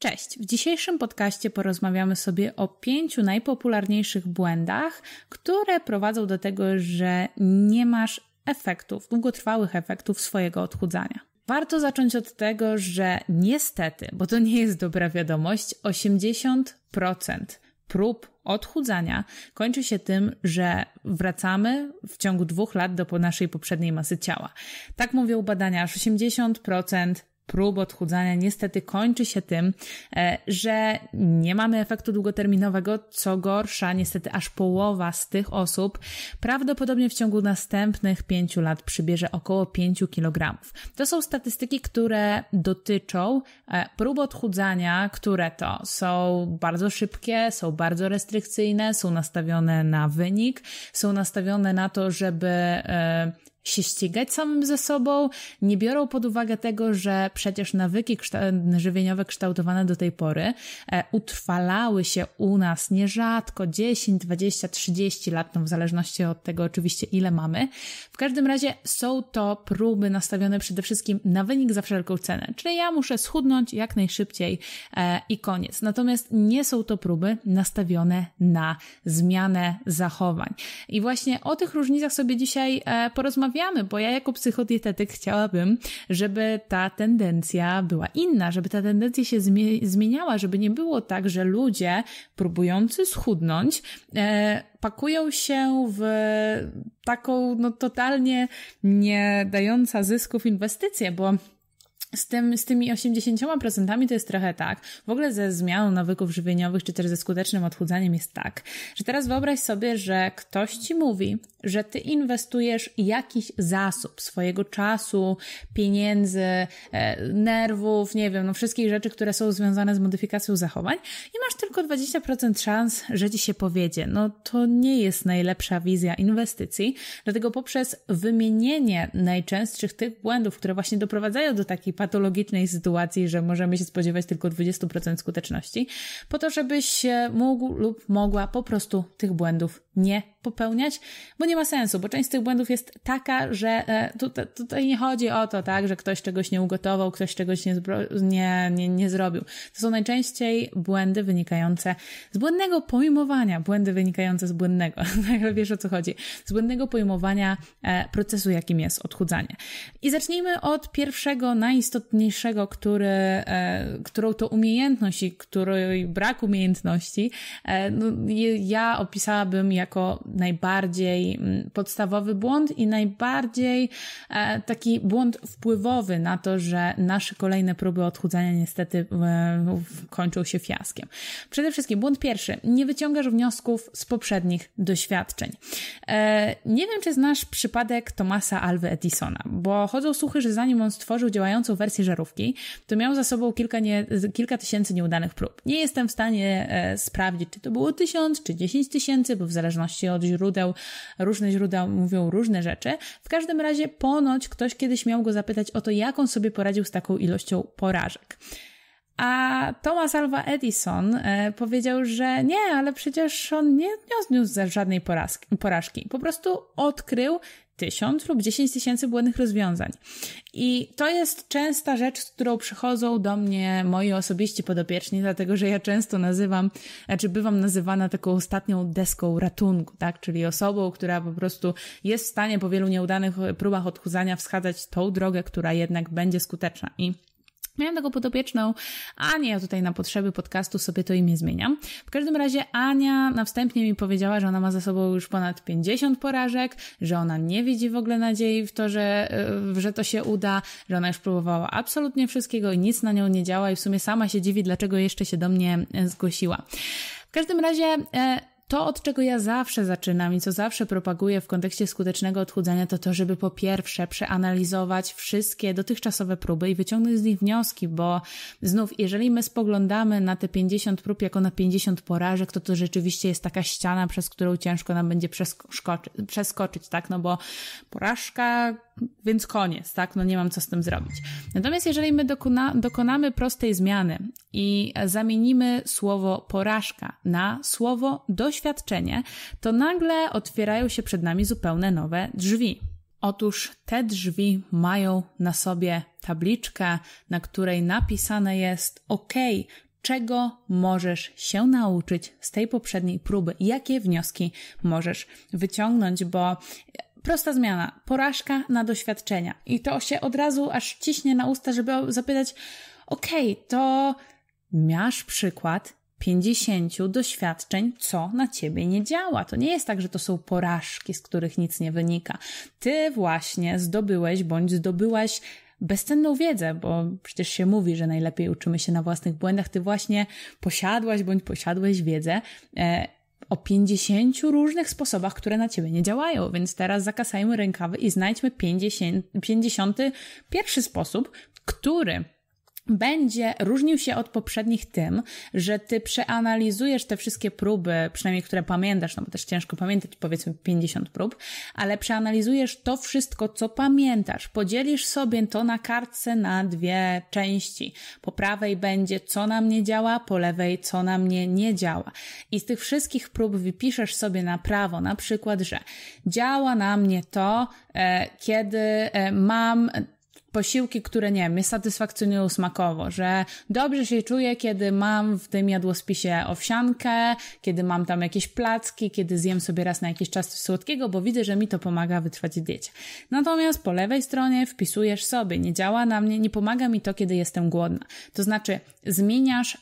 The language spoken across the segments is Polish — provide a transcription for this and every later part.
Cześć! W dzisiejszym podcaście porozmawiamy sobie o pięciu najpopularniejszych błędach, które prowadzą do tego, że nie masz efektów, długotrwałych efektów swojego odchudzania. Warto zacząć od tego, że niestety, bo to nie jest dobra wiadomość, 80% prób odchudzania kończy się tym, że wracamy w ciągu dwóch lat do naszej poprzedniej masy ciała. Tak mówią badania, aż 80% prób odchudzania niestety kończy się tym, e, że nie mamy efektu długoterminowego, co gorsza, niestety aż połowa z tych osób prawdopodobnie w ciągu następnych pięciu lat przybierze około pięciu kilogramów. To są statystyki, które dotyczą e, prób odchudzania, które to są bardzo szybkie, są bardzo restrykcyjne, są nastawione na wynik, są nastawione na to, żeby e, się ścigać samym ze sobą, nie biorą pod uwagę tego, że przecież nawyki żywieniowe kształtowane do tej pory e, utrwalały się u nas nierzadko 10, 20, 30 lat, no w zależności od tego oczywiście ile mamy. W każdym razie są to próby nastawione przede wszystkim na wynik za wszelką cenę, czyli ja muszę schudnąć jak najszybciej e, i koniec. Natomiast nie są to próby nastawione na zmianę zachowań. I właśnie o tych różnicach sobie dzisiaj e, porozmawiamy rozmawiamy, bo ja jako psychodietetyk chciałabym, żeby ta tendencja była inna, żeby ta tendencja się zmieniała, żeby nie było tak, że ludzie próbujący schudnąć e, pakują się w taką no, totalnie nie dająca zysków inwestycję, bo z, tym, z tymi 80% to jest trochę tak. W ogóle ze zmianą nawyków żywieniowych czy też ze skutecznym odchudzaniem jest tak, że teraz wyobraź sobie, że ktoś ci mówi, że ty inwestujesz jakiś zasób swojego czasu, pieniędzy, e, nerwów, nie wiem, no wszystkich rzeczy, które są związane z modyfikacją zachowań i masz tylko 20% szans, że ci się powiedzie. No to nie jest najlepsza wizja inwestycji, dlatego poprzez wymienienie najczęstszych tych błędów, które właśnie doprowadzają do takiej patologicznej sytuacji, że możemy się spodziewać tylko 20% skuteczności, po to, żebyś mógł lub mogła po prostu tych błędów nie popełniać, bo nie ma sensu, bo część z tych błędów jest taka, że e, tutaj, tutaj nie chodzi o to, tak, że ktoś czegoś nie ugotował, ktoś czegoś nie, nie, nie, nie zrobił. To są najczęściej błędy wynikające z błędnego pojmowania, błędy wynikające z błędnego, tak, wiesz o co chodzi, z błędnego pojmowania e, procesu, jakim jest odchudzanie. I zacznijmy od pierwszego, najistotniejszego, który, e, którą to umiejętność i której brak umiejętności, no, ja opisałabym jako najbardziej mm, podstawowy błąd i najbardziej e, taki błąd wpływowy na to, że nasze kolejne próby odchudzania niestety e, kończą się fiaskiem. Przede wszystkim błąd pierwszy. Nie wyciągasz wniosków z poprzednich doświadczeń. E, nie wiem, czy znasz przypadek Tomasa Alwy Edisona, bo chodzą słuchy, że zanim on stworzył działającą wersję żarówki, to miał za sobą kilka, nie, kilka tysięcy nieudanych prób. Nie jestem w stanie sprawdzić, czy to było tysiąc, czy dziesięć tysięcy, bo w zależności od od źródeł, różne źródła mówią różne rzeczy. W każdym razie ponoć ktoś kiedyś miał go zapytać o to, jak on sobie poradził z taką ilością porażek. A Thomas Alva Edison e, powiedział, że nie, ale przecież on nie odniósł żadnej porażki. Po prostu odkrył tysiąc lub dziesięć tysięcy błędnych rozwiązań. I to jest częsta rzecz, z którą przychodzą do mnie moi osobiści podopieczni, dlatego że ja często nazywam, znaczy bywam nazywana taką ostatnią deską ratunku, tak? Czyli osobą, która po prostu jest w stanie po wielu nieudanych próbach odchudzania wskazać tą drogę, która jednak będzie skuteczna. I Miałam tego podopieczną Anię, ja tutaj na potrzeby podcastu sobie to imię zmieniam. W każdym razie Ania na wstępnie mi powiedziała, że ona ma za sobą już ponad 50 porażek, że ona nie widzi w ogóle nadziei w to, że, y, że to się uda, że ona już próbowała absolutnie wszystkiego i nic na nią nie działa i w sumie sama się dziwi, dlaczego jeszcze się do mnie y, zgłosiła. W każdym razie... E, to, od czego ja zawsze zaczynam i co zawsze propaguję w kontekście skutecznego odchudzania, to to, żeby po pierwsze przeanalizować wszystkie dotychczasowe próby i wyciągnąć z nich wnioski, bo znów, jeżeli my spoglądamy na te 50 prób jako na 50 porażek, to to rzeczywiście jest taka ściana, przez którą ciężko nam będzie przeskoczyć, tak? No bo porażka, więc koniec, tak? No nie mam co z tym zrobić. Natomiast jeżeli my dokona, dokonamy prostej zmiany i zamienimy słowo porażka na słowo dość doświadczenie, to nagle otwierają się przed nami zupełnie nowe drzwi. Otóż te drzwi mają na sobie tabliczkę, na której napisane jest OK, czego możesz się nauczyć z tej poprzedniej próby, jakie wnioski możesz wyciągnąć, bo e, prosta zmiana, porażka na doświadczenia. I to się od razu aż ciśnie na usta, żeby zapytać, okej, to masz przykład, 50 doświadczeń, co na ciebie nie działa. To nie jest tak, że to są porażki, z których nic nie wynika. Ty właśnie zdobyłeś bądź zdobyłaś bezcenną wiedzę, bo przecież się mówi, że najlepiej uczymy się na własnych błędach. Ty właśnie posiadłaś bądź posiadłeś wiedzę. E, o 50 różnych sposobach, które na ciebie nie działają, więc teraz zakasajmy rękawy i znajdźmy 50, 51 sposób, który będzie różnił się od poprzednich tym, że ty przeanalizujesz te wszystkie próby, przynajmniej które pamiętasz, no bo też ciężko pamiętać powiedzmy 50 prób, ale przeanalizujesz to wszystko, co pamiętasz. Podzielisz sobie to na kartce na dwie części. Po prawej będzie co na mnie działa, po lewej co na mnie nie działa. I z tych wszystkich prób wypiszesz sobie na prawo, na przykład, że działa na mnie to, e, kiedy e, mam posiłki, które nie wiem, mnie satysfakcjonują smakowo, że dobrze się czuję, kiedy mam w tym jadłospisie owsiankę, kiedy mam tam jakieś placki, kiedy zjem sobie raz na jakiś czas coś słodkiego, bo widzę, że mi to pomaga wytrwać w diecie. Natomiast po lewej stronie wpisujesz sobie, nie działa na mnie, nie pomaga mi to, kiedy jestem głodna. To znaczy zmieniasz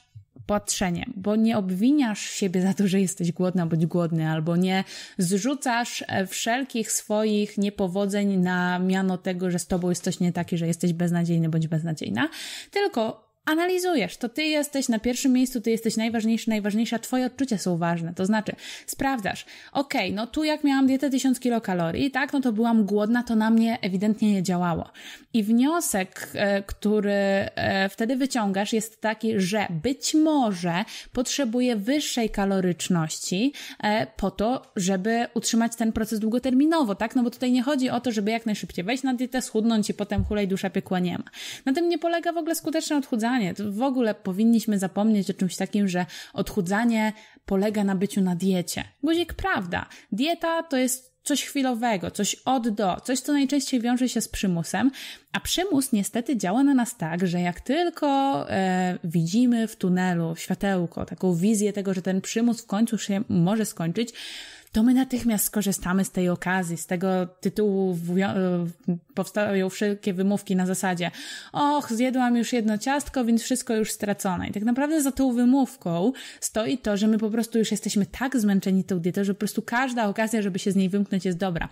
patrzeniem, bo nie obwiniasz siebie za to, że jesteś głodna bądź głodny, albo nie zrzucasz e, wszelkich swoich niepowodzeń na miano tego, że z tobą jest coś nie taki, że jesteś beznadziejny bądź beznadziejna, tylko analizujesz. To ty jesteś na pierwszym miejscu, ty jesteś najważniejszy, najważniejsza, twoje odczucia są ważne. To znaczy, sprawdzasz, okej, okay, no tu jak miałam dietę 1000 kilokalorii, tak, no to byłam głodna, to na mnie ewidentnie nie działało. I wniosek, e, który e, wtedy wyciągasz jest taki, że być może potrzebuję wyższej kaloryczności e, po to, żeby utrzymać ten proces długoterminowo, tak, no bo tutaj nie chodzi o to, żeby jak najszybciej wejść na dietę, schudnąć i potem hulej dusza piekła nie ma. Na tym nie polega w ogóle skuteczne odchudzanie, odchudzanie. To w ogóle powinniśmy zapomnieć o czymś takim, że odchudzanie polega na byciu na diecie. Guzik, prawda. Dieta to jest coś chwilowego, coś od do, coś, co najczęściej wiąże się z przymusem, a przymus niestety działa na nas tak, że jak tylko e, widzimy w tunelu światełko, taką wizję tego, że ten przymus w końcu się może skończyć, to my natychmiast skorzystamy z tej okazji. Z tego tytułu e, powstają wszelkie wymówki na zasadzie och, zjadłam już jedno ciastko, więc wszystko już stracone. I tak naprawdę za tą wymówką stoi to, że my po prostu już jesteśmy tak zmęczeni tą dietą, że po prostu każda okazja, żeby się z niej wymknąć jest dobra.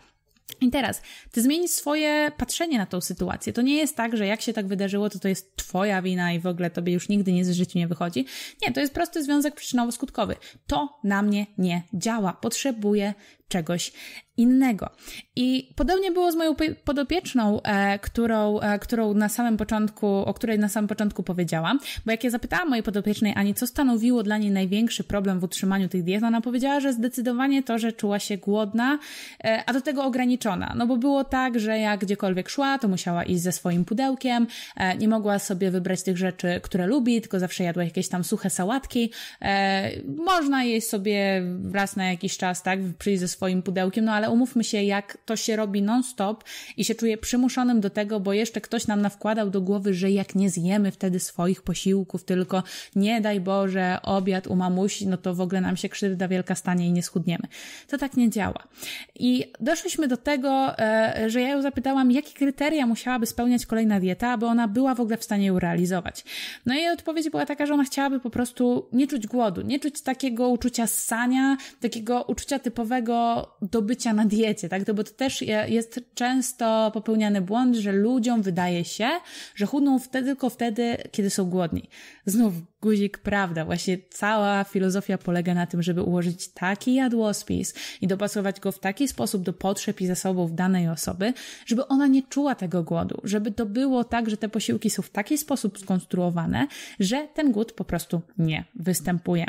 I teraz, ty zmienisz swoje patrzenie na tą sytuację. To nie jest tak, że jak się tak wydarzyło, to to jest twoja wina i w ogóle tobie już nigdy nic z życiu nie wychodzi. Nie, to jest prosty związek przyczynowo-skutkowy. To na mnie nie działa. Potrzebuję czegoś innego. I podobnie było z moją podopieczną, e, którą, e, którą na samym początku, o której na samym początku powiedziałam, bo jak ja zapytałam mojej podopiecznej Ani, co stanowiło dla niej największy problem w utrzymaniu tych diet, ona powiedziała, że zdecydowanie to, że czuła się głodna, e, a do tego ograniczona. No bo było tak, że jak gdziekolwiek szła, to musiała iść ze swoim pudełkiem, e, nie mogła sobie wybrać tych rzeczy, które lubi, tylko zawsze jadła jakieś tam suche sałatki. E, można jeść sobie raz na jakiś czas, tak, przyjść ze swoim swoim pudełkiem, no ale umówmy się, jak to się robi non-stop i się czuję przymuszonym do tego, bo jeszcze ktoś nam nawkładał do głowy, że jak nie zjemy wtedy swoich posiłków, tylko nie daj Boże, obiad u mamusi, no to w ogóle nam się krzywda wielka stanie i nie schudniemy. To tak nie działa. I doszliśmy do tego, e, że ja ją zapytałam, jakie kryteria musiałaby spełniać kolejna dieta, aby ona była w ogóle w stanie ją realizować. No i jej odpowiedź była taka, że ona chciałaby po prostu nie czuć głodu, nie czuć takiego uczucia ssania, takiego uczucia typowego do, bycia na diecie, tak? To, bo to też jest często popełniany błąd, że ludziom wydaje się, że chudną wtedy, tylko wtedy, kiedy są głodni. Znów guzik prawda. Właśnie cała filozofia polega na tym, żeby ułożyć taki jadłospis i dopasować go w taki sposób do potrzeb i zasobów danej osoby, żeby ona nie czuła tego głodu, żeby to było tak, że te posiłki są w taki sposób skonstruowane, że ten głód po prostu nie występuje.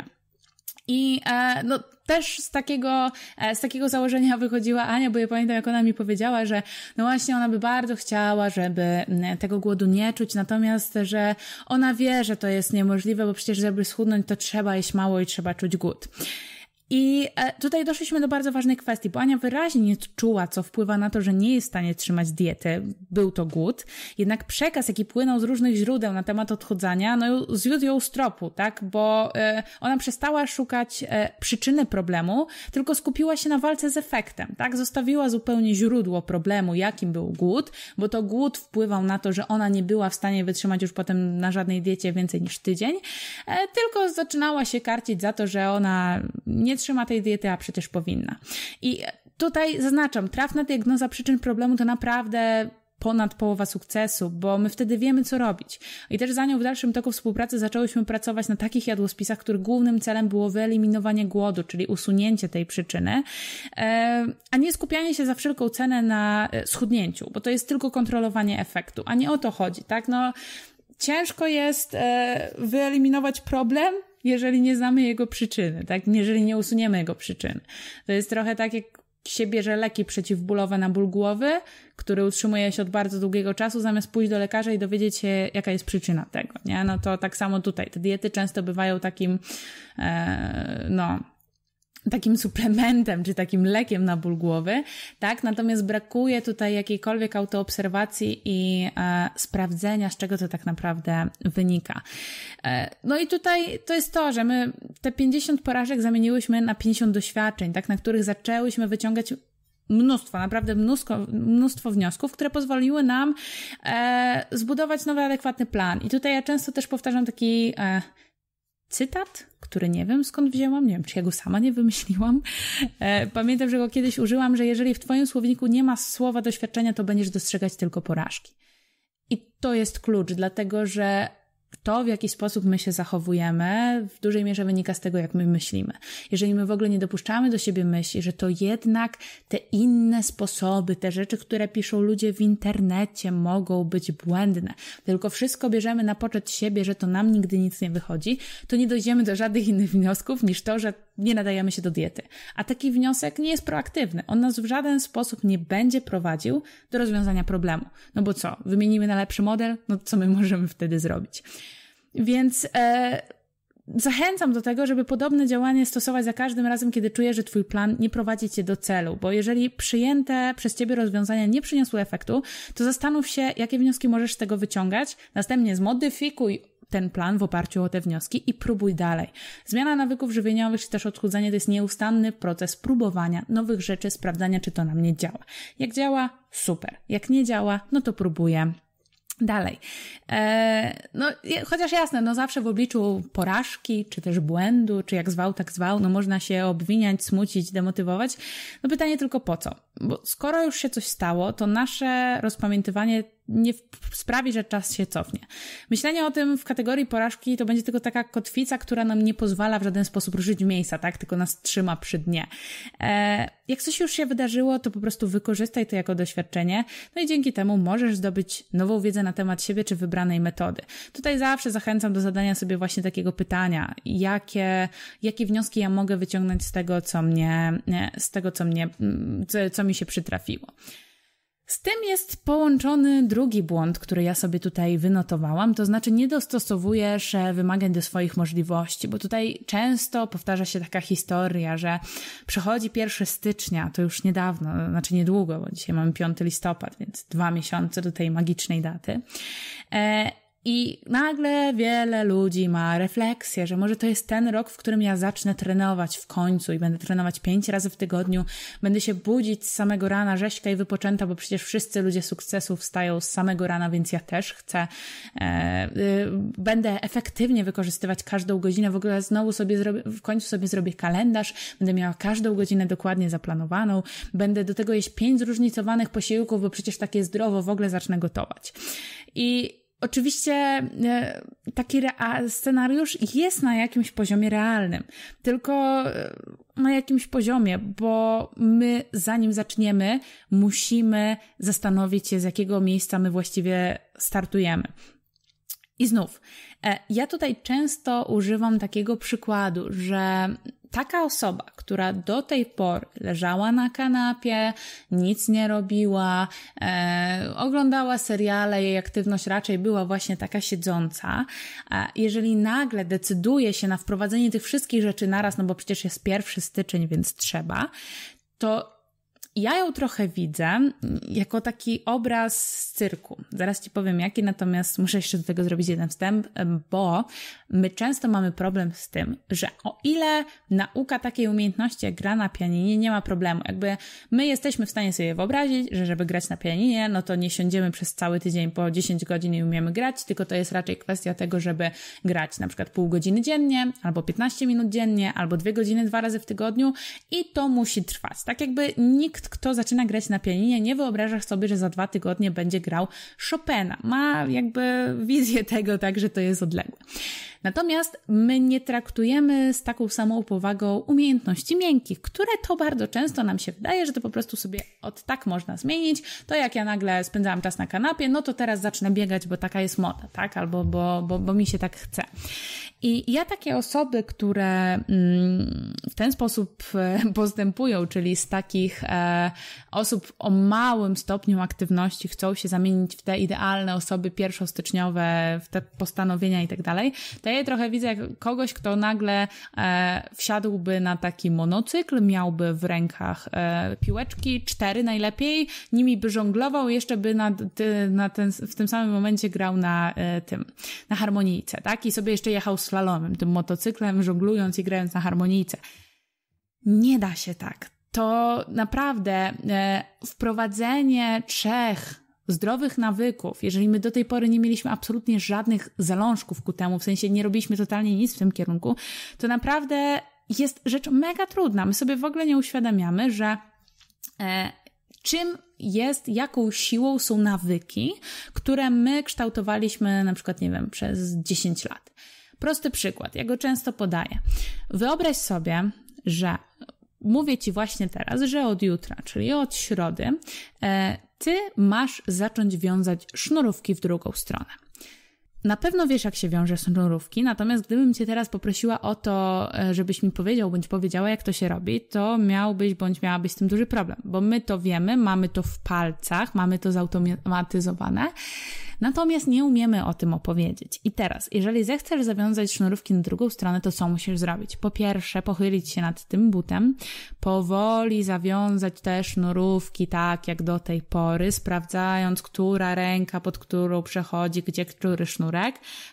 I e, no, też z takiego, e, z takiego założenia wychodziła Ania, bo ja pamiętam, jak ona mi powiedziała, że no właśnie ona by bardzo chciała, żeby tego głodu nie czuć, natomiast, że ona wie, że to jest niemożliwe, bo przecież żeby schudnąć, to trzeba jeść mało i trzeba czuć głód. I e, tutaj doszliśmy do bardzo ważnej kwestii, bo Ania wyraźnie czuła, co wpływa na to, że nie jest w stanie trzymać diety. Był to głód. Jednak przekaz, jaki płynął z różnych źródeł na temat odchudzania, no zwiódł ją z tropu, tak? Bo e, ona przestała szukać e, przyczyny problemu, tylko skupiła się na walce z efektem, tak? Zostawiła zupełnie źródło problemu, jakim był głód, bo to głód wpływał na to, że ona nie była w stanie wytrzymać już potem na żadnej diecie więcej niż tydzień, tylko zaczynała się karcić za to, że ona nie trzyma tej diety, a przecież powinna. I tutaj zaznaczam, trafna diagnoza przyczyn problemu to naprawdę ponad połowa sukcesu, bo my wtedy wiemy, co robić. I też za nią w dalszym toku współpracy zaczęłyśmy pracować na takich jadłospisach, których głównym celem było wyeliminowanie głodu, czyli usunięcie tej przyczyny, e, a nie skupianie się za wszelką cenę na e, schudnięciu, bo to jest tylko kontrolowanie efektu, a nie o to chodzi, tak? No, ciężko jest e, wyeliminować problem, jeżeli nie znamy jego przyczyny, tak? Jeżeli nie usuniemy jego przyczyn. To jest trochę tak, jak się bierze leki przeciwbólowe na ból głowy, który utrzymuje się od bardzo długiego czasu, zamiast pójść do lekarza i dowiedzieć się, jaka jest przyczyna tego, nie? No to tak samo tutaj. Te diety często bywają takim, e, no, takim suplementem czy takim lekiem na ból głowy, tak? Natomiast brakuje tutaj jakiejkolwiek autoobserwacji i e, sprawdzenia, z czego to tak naprawdę wynika. E, no i tutaj to jest to, że my te 50 porażek zamieniłyśmy na 50 doświadczeń, tak? Na których zaczęłyśmy wyciągać mnóstwo, naprawdę mnóstwo, mnóstwo wniosków, które pozwoliły nam e, zbudować nowy, adekwatny plan. I tutaj ja często też powtarzam taki e, cytat, który nie wiem skąd wzięłam, nie wiem czy ja go sama nie wymyśliłam. E, pamiętam, że go kiedyś użyłam, że jeżeli w Twoim słowniku nie ma słowa doświadczenia, to będziesz dostrzegać tylko porażki. I to jest klucz, dlatego że to, w jaki sposób my się zachowujemy, w dużej mierze wynika z tego, jak my myślimy. Jeżeli my w ogóle nie dopuszczamy do siebie myśli, że to jednak te inne sposoby, te rzeczy, które piszą ludzie w internecie, mogą być błędne, tylko wszystko bierzemy na poczet siebie, że to nam nigdy nic nie wychodzi, to nie dojdziemy do żadnych innych wniosków niż to, że nie nadajemy się do diety. A taki wniosek nie jest proaktywny. On nas w żaden sposób nie będzie prowadził do rozwiązania problemu. No bo co? Wymienimy na lepszy model? No co my możemy wtedy zrobić? Więc e, zachęcam do tego, żeby podobne działanie stosować za każdym razem, kiedy czujesz, że twój plan nie prowadzi cię do celu, bo jeżeli przyjęte przez ciebie rozwiązania nie przyniosły efektu, to zastanów się, jakie wnioski możesz z tego wyciągać, następnie zmodyfikuj ten plan w oparciu o te wnioski i próbuj dalej. Zmiana nawyków żywieniowych czy też odchudzanie to jest nieustanny proces próbowania nowych rzeczy, sprawdzania, czy to nam nie działa. Jak działa, super. Jak nie działa, no to próbuję Dalej. E, no, chociaż jasne, no zawsze w obliczu porażki, czy też błędu, czy jak zwał, tak zwał, no można się obwiniać, smucić, demotywować. No pytanie tylko po co? Bo skoro już się coś stało, to nasze rozpamiętywanie nie sprawi, że czas się cofnie. Myślenie o tym w kategorii porażki to będzie tylko taka kotwica, która nam nie pozwala w żaden sposób ruszyć miejsca, tak? Tylko nas trzyma przy dnie. E, jak coś już się wydarzyło, to po prostu wykorzystaj to jako doświadczenie, no i dzięki temu możesz zdobyć nową wiedzę na temat siebie czy wybranej metody. Tutaj zawsze zachęcam do zadania sobie właśnie takiego pytania, jakie, jakie wnioski ja mogę wyciągnąć z tego, co mnie, z tego, co mnie, mm, co, co mi się przytrafiło. Z tym jest połączony drugi błąd, który ja sobie tutaj wynotowałam, to znaczy nie dostosowujesz e, wymagań do swoich możliwości, bo tutaj często powtarza się taka historia, że przychodzi 1 stycznia, to już niedawno, znaczy niedługo, bo dzisiaj mamy 5 listopad, więc dwa miesiące do tej magicznej daty. E i nagle wiele ludzi ma refleksję, że może to jest ten rok, w którym ja zacznę trenować w końcu i będę trenować pięć razy w tygodniu, będę się budzić z samego rana, rześka i wypoczęta, bo przecież wszyscy ludzie sukcesu wstają z samego rana, więc ja też chcę. E, y, będę efektywnie wykorzystywać każdą godzinę, w ogóle znowu sobie zrobię, w końcu sobie zrobię kalendarz, będę miała każdą godzinę dokładnie zaplanowaną, będę do tego jeść pięć zróżnicowanych posiłków, bo przecież takie zdrowo w ogóle zacznę gotować. I Oczywiście e, taki scenariusz jest na jakimś poziomie realnym, tylko e, na jakimś poziomie, bo my zanim zaczniemy, musimy zastanowić się, z jakiego miejsca my właściwie startujemy. I znów, e, ja tutaj często używam takiego przykładu, że taka osoba, która do tej pory leżała na kanapie, nic nie robiła, e, oglądała seriale, jej aktywność raczej była właśnie taka siedząca, e, jeżeli nagle decyduje się na wprowadzenie tych wszystkich rzeczy naraz, no bo przecież jest pierwszy styczeń, więc trzeba, to ja ją trochę widzę jako taki obraz z cyrku. Zaraz Ci powiem jaki, natomiast muszę jeszcze do tego zrobić jeden wstęp, bo my często mamy problem z tym, że o ile nauka takiej umiejętności jak gra na pianinie nie ma problemu, jakby my jesteśmy w stanie sobie wyobrazić, że żeby grać na pianinie, no to nie siądziemy przez cały tydzień po 10 godzin i umiemy grać, tylko to jest raczej kwestia tego, żeby grać na przykład pół godziny dziennie, albo 15 minut dziennie, albo dwie godziny dwa razy w tygodniu i to musi trwać. Tak jakby nikt kto zaczyna grać na pianinie, nie wyobraża sobie, że za dwa tygodnie będzie grał Chopina. Ma jakby wizję tego, tak, że to jest odległe. Natomiast my nie traktujemy z taką samą powagą umiejętności miękkich, które to bardzo często nam się wydaje, że to po prostu sobie od tak można zmienić. To jak ja nagle spędzałam czas na kanapie, no to teraz zacznę biegać, bo taka jest moda, tak? Albo bo, bo, bo mi się tak chce. I ja takie osoby, które mm, w ten sposób e, postępują, czyli z takich e, osób o małym stopniu aktywności chcą się zamienić w te idealne osoby pierwszostyczniowe, w te postanowienia i tak dalej, to ja je trochę widzę jak kogoś, kto nagle e, wsiadłby na taki monocykl, miałby w rękach piłeczki, cztery najlepiej, nimi by żonglował, jeszcze by na, na ten, w tym samym momencie grał na tym, na harmonijce, tak? I sobie jeszcze jechał slalomem, tym motocyklem, żonglując i grając na harmonijce. Nie da się tak. To naprawdę e, wprowadzenie trzech zdrowych nawyków, jeżeli my do tej pory nie mieliśmy absolutnie żadnych zalążków ku temu, w sensie nie robiliśmy totalnie nic w tym kierunku, to naprawdę jest rzecz mega trudna. My sobie w ogóle nie uświadamiamy, że e, czym jest, jaką siłą są nawyki, które my kształtowaliśmy na przykład, nie wiem, przez 10 lat. Prosty przykład, ja go często podaję. Wyobraź sobie, że mówię Ci właśnie teraz, że od jutra, czyli od środy, e, ty masz zacząć wiązać sznurówki w drugą stronę. Na pewno wiesz, jak się wiąże sznurówki, natomiast gdybym Cię teraz poprosiła o to, e, żebyś mi powiedział bądź powiedziała, jak to się robi, to miałbyś bądź miałabyś z tym duży problem, bo my to wiemy, mamy to w palcach, mamy to zautomatyzowane, natomiast nie umiemy o tym opowiedzieć. I teraz, jeżeli zechcesz zawiązać sznurówki na drugą stronę, to co musisz zrobić? Po pierwsze, pochylić się nad tym butem, powoli zawiązać te sznurówki tak jak do tej pory, sprawdzając, która ręka pod którą przechodzi, gdzie który sznurek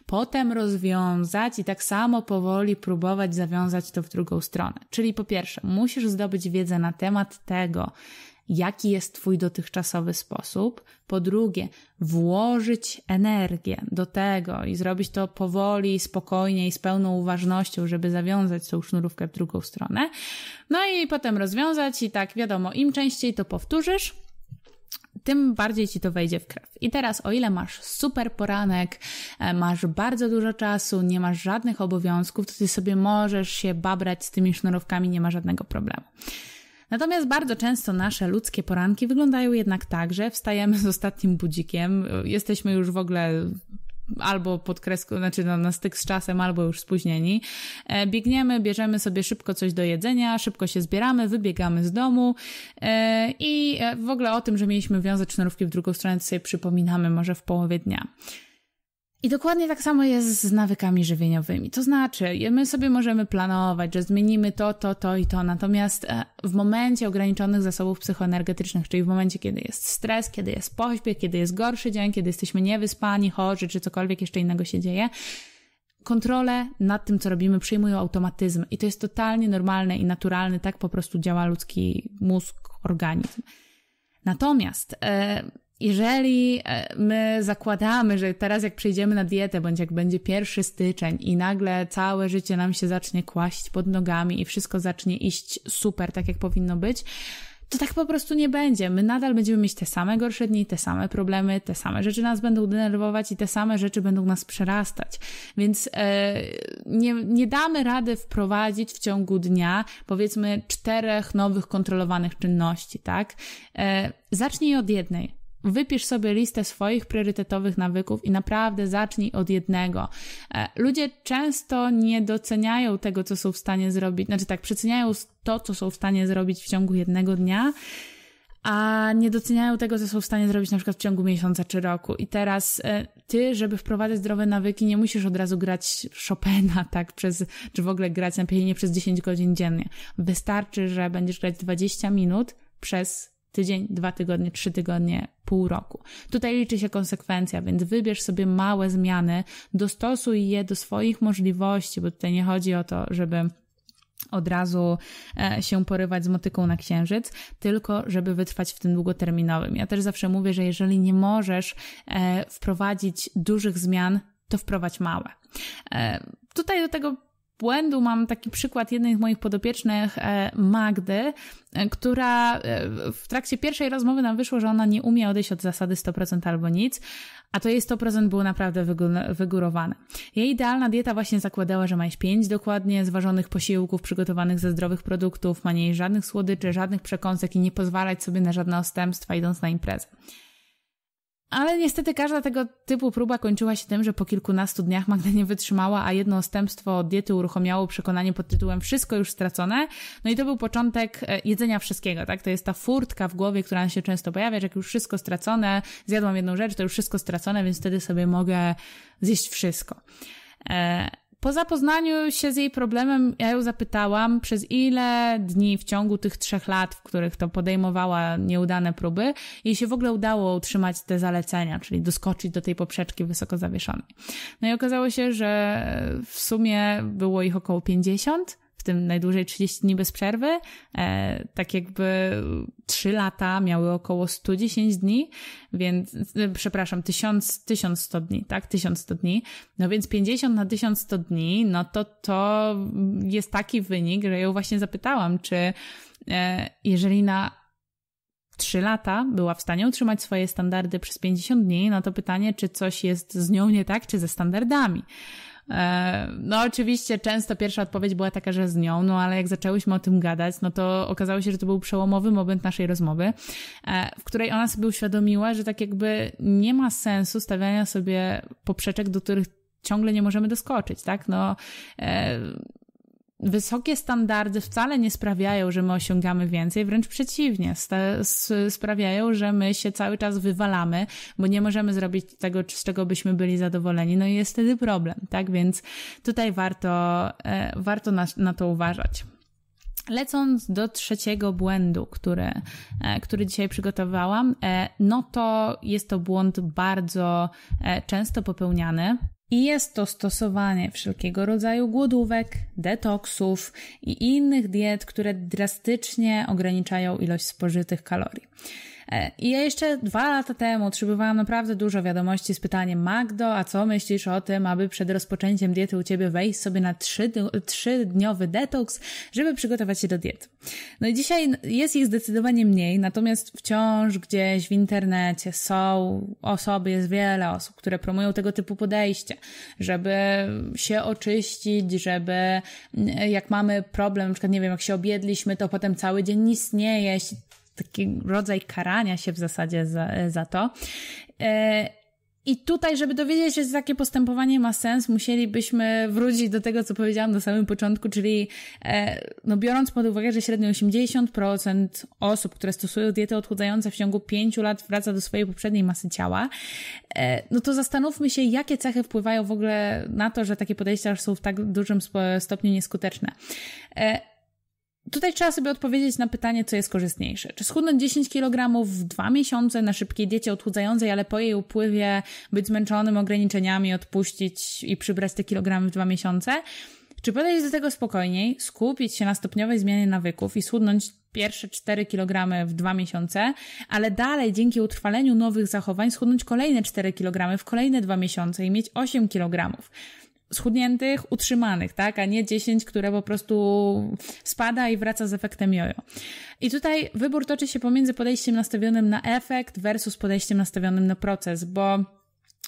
potem rozwiązać i tak samo powoli próbować zawiązać to w drugą stronę. Czyli po pierwsze, musisz zdobyć wiedzę na temat tego, jaki jest Twój dotychczasowy sposób. Po drugie, włożyć energię do tego i zrobić to powoli, spokojnie i z pełną uważnością, żeby zawiązać tą sznurówkę w drugą stronę. No i potem rozwiązać i tak wiadomo, im częściej to powtórzysz, tym bardziej ci to wejdzie w krew. I teraz, o ile masz super poranek, e, masz bardzo dużo czasu, nie masz żadnych obowiązków, to ty sobie możesz się babrać z tymi sznurówkami, nie ma żadnego problemu. Natomiast bardzo często nasze ludzkie poranki wyglądają jednak tak, że wstajemy z ostatnim budzikiem, e, jesteśmy już w ogóle albo pod kreską, znaczy na, na styk z czasem, albo już spóźnieni. E, biegniemy, bierzemy sobie szybko coś do jedzenia, szybko się zbieramy, wybiegamy z domu e, i e, w ogóle o tym, że mieliśmy wiązać sznurówki w drugą stronę, to sobie przypominamy może w połowie dnia. I dokładnie tak samo jest z nawykami żywieniowymi. To znaczy, my sobie możemy planować, że zmienimy to, to, to i to, natomiast e, w momencie ograniczonych zasobów psychoenergetycznych, czyli w momencie, kiedy jest stres, kiedy jest pośpiech, kiedy jest gorszy dzień, kiedy jesteśmy niewyspani, chorzy, czy cokolwiek jeszcze innego się dzieje, kontrolę nad tym, co robimy, przyjmują automatyzm. I to jest totalnie normalne i naturalne, tak po prostu działa ludzki mózg, organizm. Natomiast... Yy, jeżeli e, my zakładamy, że teraz jak przejdziemy na dietę, bądź jak będzie pierwszy styczeń i nagle całe życie nam się zacznie kłaść pod nogami i wszystko zacznie iść super, tak jak powinno być, to tak po prostu nie będzie. My nadal będziemy mieć te same gorsze dni, te same problemy, te same rzeczy nas będą denerwować i te same rzeczy będą nas przerastać. Więc e, nie, nie damy rady wprowadzić w ciągu dnia powiedzmy czterech nowych kontrolowanych czynności, tak? E, zacznij od jednej. Wypisz sobie listę swoich priorytetowych nawyków i naprawdę zacznij od jednego. E, ludzie często nie doceniają tego, co są w stanie zrobić, znaczy tak, przeceniają to, co są w stanie zrobić w ciągu jednego dnia, a nie doceniają tego, co są w stanie zrobić na przykład w ciągu miesiąca czy roku. I teraz e, ty, żeby wprowadzać zdrowe nawyki, nie musisz od razu grać Chopina, tak, przez, czy w ogóle grać na pianinie przez 10 godzin dziennie. Wystarczy, że będziesz grać 20 minut przez tydzień, dwa tygodnie, trzy tygodnie, pół roku. Tutaj liczy się konsekwencja, więc wybierz sobie małe zmiany, dostosuj je do swoich możliwości, bo tutaj nie chodzi o to, żeby od razu e, się porywać z motyką na księżyc, tylko żeby wytrwać w tym długoterminowym. Ja też zawsze mówię, że jeżeli nie możesz e, wprowadzić dużych zmian, to wprowadź małe. E, tutaj do tego błędu mam taki przykład jednej z moich podopiecznych, e, Magdy, e, która e, w trakcie pierwszej rozmowy nam wyszło, że ona nie umie odejść od zasady 100% albo nic, a to jej 100% było naprawdę wygórowane. Jej idealna dieta właśnie zakładała, że ma jeść 5 dokładnie zważonych posiłków przygotowanych ze zdrowych produktów, ma nie jeść żadnych słodyczy, żadnych przekąsek i nie pozwalać sobie na żadne ostępstwa idąc na imprezę. Ale niestety każda tego typu próba kończyła się tym, że po kilkunastu dniach Magda nie wytrzymała, a jedno ostępstwo diety uruchomiało przekonanie pod tytułem Wszystko już stracone. No i to był początek e, jedzenia wszystkiego, tak? To jest ta furtka w głowie, która się często pojawia, że jak już wszystko stracone, zjadłam jedną rzecz, to już wszystko stracone, więc wtedy sobie mogę zjeść wszystko. E, po zapoznaniu się z jej problemem, ja ją zapytałam, przez ile dni w ciągu tych trzech lat, w których to podejmowała nieudane próby, jej się w ogóle udało utrzymać te zalecenia, czyli doskoczyć do tej poprzeczki wysoko zawieszonej. No i okazało się, że w sumie było ich około 50, w tym najdłużej 30 dni bez przerwy. E, tak jakby 3 lata miały około 110 dni, więc, e, przepraszam, 1000, 1100 dni, tak? 1100 dni. No więc 50 na 1100 dni, no to to jest taki wynik, że ją właśnie zapytałam, czy e, jeżeli na 3 lata była w stanie utrzymać swoje standardy przez 50 dni, no to pytanie, czy coś jest z nią nie tak, czy ze standardami. E, no oczywiście często pierwsza odpowiedź była taka, że z nią, no ale jak zaczęłyśmy o tym gadać, no to okazało się, że to był przełomowy moment naszej rozmowy, e, w której ona sobie uświadomiła, że tak jakby nie ma sensu stawiania sobie poprzeczek, do których ciągle nie możemy doskoczyć, tak? No, e, wysokie standardy wcale nie sprawiają, że my osiągamy więcej, wręcz przeciwnie, sprawiają, że my się cały czas wywalamy, bo nie możemy zrobić tego, z czego byśmy byli zadowoleni, no i jest wtedy problem, tak? Więc tutaj warto, e, warto na, na to uważać. Lecąc do trzeciego błędu, który, e, który dzisiaj przygotowałam, e, no to jest to błąd bardzo często popełniany i jest to stosowanie wszelkiego rodzaju głodówek, detoksów i innych diet, które drastycznie ograniczają ilość spożytych kalorii. E, I ja jeszcze dwa lata temu otrzymywałam naprawdę dużo wiadomości z pytaniem Magdo, a co myślisz o tym, aby przed rozpoczęciem diety u Ciebie wejść sobie na trzydniowy detoks, żeby przygotować się do diety. No i dzisiaj jest ich zdecydowanie mniej, natomiast wciąż gdzieś w internecie są osoby, jest wiele osób, które promują tego typu podejście, żeby się oczyścić, żeby mm, jak mamy problem, na przykład nie wiem, jak się objedliśmy, to potem cały dzień nic nie jeść taki rodzaj karania się w zasadzie za, za to. E, I tutaj, żeby dowiedzieć się, że takie postępowanie ma sens, musielibyśmy wrócić do tego, co powiedziałam na samym początku, czyli e, no biorąc pod uwagę, że średnio 80% osób, które stosują diety odchudzające w ciągu 5 lat wraca do swojej poprzedniej masy ciała, e, no to zastanówmy się, jakie cechy wpływają w ogóle na to, że takie podejścia są w tak dużym stopniu nieskuteczne. Tutaj trzeba sobie odpowiedzieć na pytanie, co jest korzystniejsze. Czy schudnąć 10 kg w dwa miesiące na szybkiej diecie odchudzającej, ale po jej upływie być zmęczonym ograniczeniami, odpuścić i przybrać te kilogramy w dwa miesiące? Czy podejść do tego spokojniej, skupić się na stopniowej zmianie nawyków i schudnąć pierwsze 4 kg w dwa miesiące, ale dalej dzięki utrwaleniu nowych zachowań schudnąć kolejne 4 kg w kolejne dwa miesiące i mieć 8 kg? schudniętych, utrzymanych, tak, a nie 10, które po prostu spada i wraca z efektem jojo. I tutaj wybór toczy się pomiędzy podejściem nastawionym na efekt versus podejściem nastawionym na proces, bo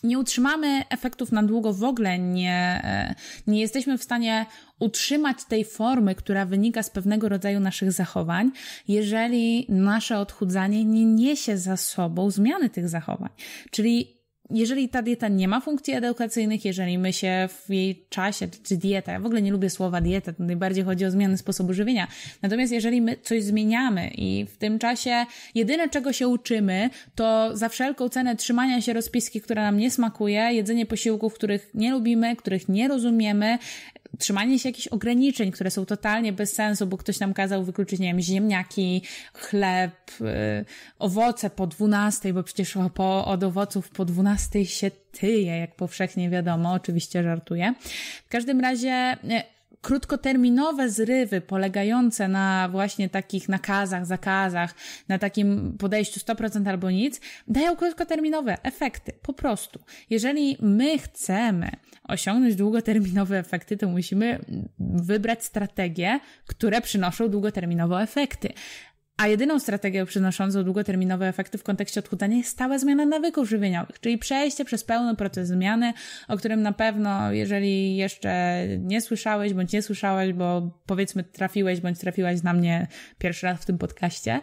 nie utrzymamy efektów na długo w ogóle, nie, e, nie jesteśmy w stanie utrzymać tej formy, która wynika z pewnego rodzaju naszych zachowań, jeżeli nasze odchudzanie nie niesie za sobą zmiany tych zachowań. Czyli jeżeli ta dieta nie ma funkcji edukacyjnych, jeżeli my się w jej czasie, czy dieta, ja w ogóle nie lubię słowa dieta, to najbardziej chodzi o zmiany sposobu żywienia. Natomiast jeżeli my coś zmieniamy i w tym czasie jedyne czego się uczymy, to za wszelką cenę trzymania się rozpiski, która nam nie smakuje, jedzenie posiłków, których nie lubimy, których nie rozumiemy, trzymanie się jakichś ograniczeń, które są totalnie bez sensu, bo ktoś nam kazał wykluczyć, nie wiem, ziemniaki, chleb, y, owoce po 12, bo przecież po, od owoców po 12 się tyje, jak powszechnie wiadomo, oczywiście żartuję. W każdym razie y, krótkoterminowe zrywy polegające na właśnie takich nakazach, zakazach, na takim podejściu 100% albo nic, dają krótkoterminowe efekty, po prostu. Jeżeli my chcemy osiągnąć długoterminowe efekty, to musimy wybrać strategie, które przynoszą długoterminowe efekty. A jedyną strategią przynoszącą długoterminowe efekty w kontekście odchudzania jest stała zmiana nawyków żywieniowych, czyli przejście przez pełny proces zmiany, o którym na pewno, jeżeli jeszcze nie słyszałeś bądź nie słyszałeś, bo powiedzmy trafiłeś bądź trafiłaś na mnie pierwszy raz w tym podcaście,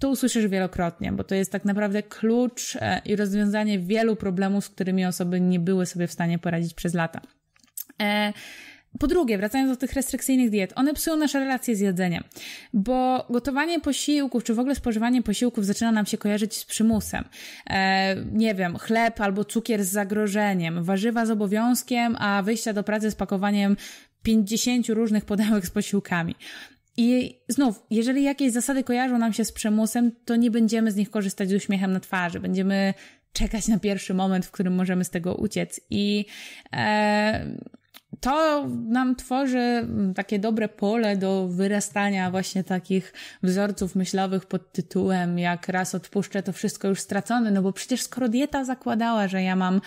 to usłyszysz wielokrotnie, bo to jest tak naprawdę klucz e, i rozwiązanie wielu problemów, z którymi osoby nie były sobie w stanie poradzić przez lata. E- po drugie, wracając do tych restrykcyjnych diet, one psują nasze relacje z jedzeniem, bo gotowanie posiłków, czy w ogóle spożywanie posiłków zaczyna nam się kojarzyć z przymusem. E, nie wiem, chleb albo cukier z zagrożeniem, warzywa z obowiązkiem, a wyjścia do pracy z pakowaniem 50 różnych pudełek z posiłkami. I znów, jeżeli jakieś zasady kojarzą nam się z przymusem, to nie będziemy z nich korzystać z uśmiechem na twarzy. Będziemy czekać na pierwszy moment, w którym możemy z tego uciec. I e, to nam tworzy mm, takie dobre pole do wyrastania właśnie takich wzorców myślowych pod tytułem jak raz odpuszczę to wszystko już stracone, no bo przecież skoro dieta zakładała, że ja mam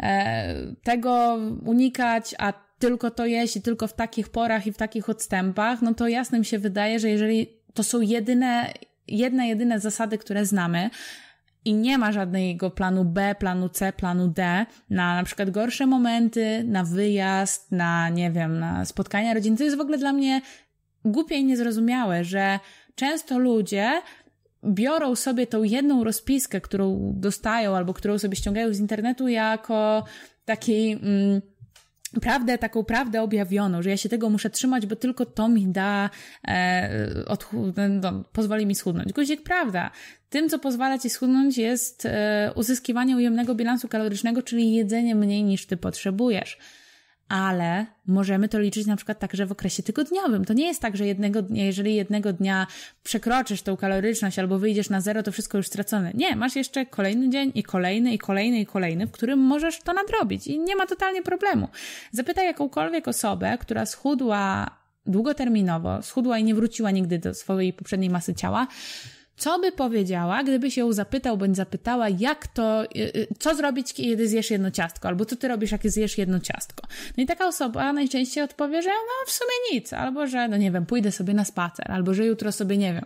e, tego unikać, a tylko to jeść i tylko w takich porach i w takich odstępach, no to jasnym się wydaje, że jeżeli to są jedyne jedna jedyne zasady, które znamy, i nie ma żadnego planu B, planu C, planu D na na przykład gorsze momenty, na wyjazd, na nie wiem, na spotkania rodzin. To jest w ogóle dla mnie głupie i niezrozumiałe, że często ludzie biorą sobie tą jedną rozpiskę, którą dostają albo którą sobie ściągają z internetu jako taki... Mm, prawdę, taką prawdę objawioną, że ja się tego muszę trzymać, bo tylko to mi da, e, no, pozwoli mi schudnąć. Guzik, prawda. Tym, co pozwala ci schudnąć, jest e, uzyskiwanie ujemnego bilansu kalorycznego, czyli jedzenie mniej niż ty potrzebujesz ale możemy to liczyć na przykład także w okresie tygodniowym. To nie jest tak, że jednego dnia, jeżeli jednego dnia przekroczysz tą kaloryczność albo wyjdziesz na zero, to wszystko już stracone. Nie, masz jeszcze kolejny dzień i kolejny i kolejny i kolejny, w którym możesz to nadrobić i nie ma totalnie problemu. Zapytaj jakąkolwiek osobę, która schudła długoterminowo, schudła i nie wróciła nigdy do swojej poprzedniej masy ciała, co by powiedziała, gdyby się ją zapytał bądź zapytała, jak to, y, y, co zrobić, kiedy zjesz jedno ciastko, albo co ty robisz, jak zjesz jedno ciastko. No i taka osoba najczęściej odpowie, że no w sumie nic, albo że, no nie wiem, pójdę sobie na spacer, albo że jutro sobie, nie wiem,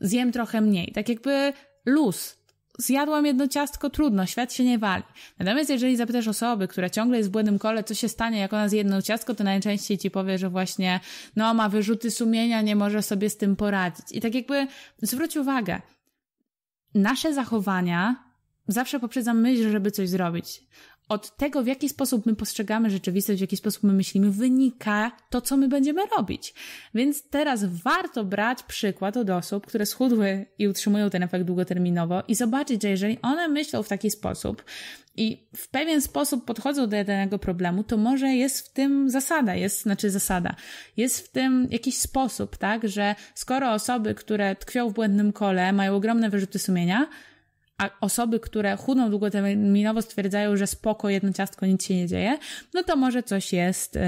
zjem trochę mniej. Tak jakby luz, zjadłam jedno ciastko, trudno, świat się nie wali. Natomiast jeżeli zapytasz osoby, która ciągle jest w błędnym kole, co się stanie, jak ona zje jedno ciastko, to najczęściej ci powie, że właśnie, no, ma wyrzuty sumienia, nie może sobie z tym poradzić. I tak jakby zwróć uwagę, nasze zachowania zawsze poprzedzam myśl, żeby coś zrobić od tego, w jaki sposób my postrzegamy rzeczywistość, w jaki sposób my myślimy, wynika to, co my będziemy robić. Więc teraz warto brać przykład od osób, które schudły i utrzymują ten efekt długoterminowo i zobaczyć, że jeżeli one myślą w taki sposób i w pewien sposób podchodzą do danego problemu, to może jest w tym zasada, jest, znaczy zasada, jest w tym jakiś sposób, tak, że skoro osoby, które tkwią w błędnym kole, mają ogromne wyrzuty sumienia, a osoby, które chudną długoterminowo stwierdzają, że spoko, jedno ciastko, nic się nie dzieje, no to może coś jest y,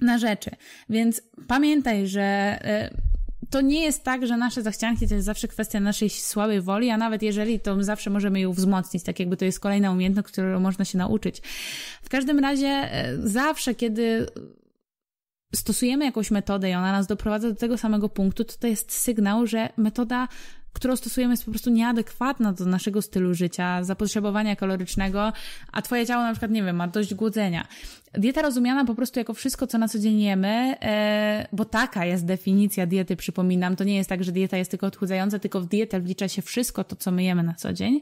na rzeczy. Więc pamiętaj, że y, to nie jest tak, że nasze zachcianki to jest zawsze kwestia naszej słabej woli, a nawet jeżeli, to zawsze możemy ją wzmocnić, tak jakby to jest kolejna umiejętność, którą można się nauczyć. W każdym razie y, zawsze, kiedy stosujemy jakąś metodę i ona nas doprowadza do tego samego punktu, to to jest sygnał, że metoda którą stosujemy, jest po prostu nieadekwatna do naszego stylu życia, zapotrzebowania kalorycznego, a twoje ciało na przykład, nie wiem, ma dość głodzenia. Dieta rozumiana po prostu jako wszystko, co na co dzień jemy, e, bo taka jest definicja diety, przypominam. To nie jest tak, że dieta jest tylko odchudzająca, tylko w dietę wlicza się wszystko to, co my jemy na co dzień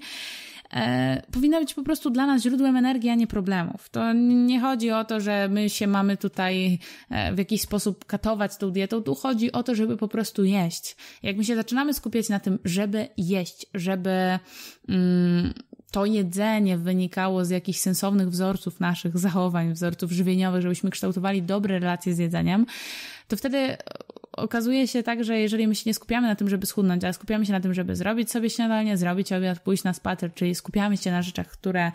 e, powinna być po prostu dla nas źródłem energii, a nie problemów. To nie chodzi o to, że my się mamy tutaj e, w jakiś sposób katować tą dietą, tu chodzi o to, żeby po prostu jeść. Jak my się zaczynamy skupiać na tym, żeby jeść, żeby mm, to jedzenie wynikało z jakichś sensownych wzorców naszych zachowań, wzorców żywieniowych, żebyśmy kształtowali dobre relacje z jedzeniem, to wtedy okazuje się tak, że jeżeli my się nie skupiamy na tym, żeby schudnąć, ale skupiamy się na tym, żeby zrobić sobie śniadanie, zrobić obiad, pójść na spacer, czyli skupiamy się na rzeczach, które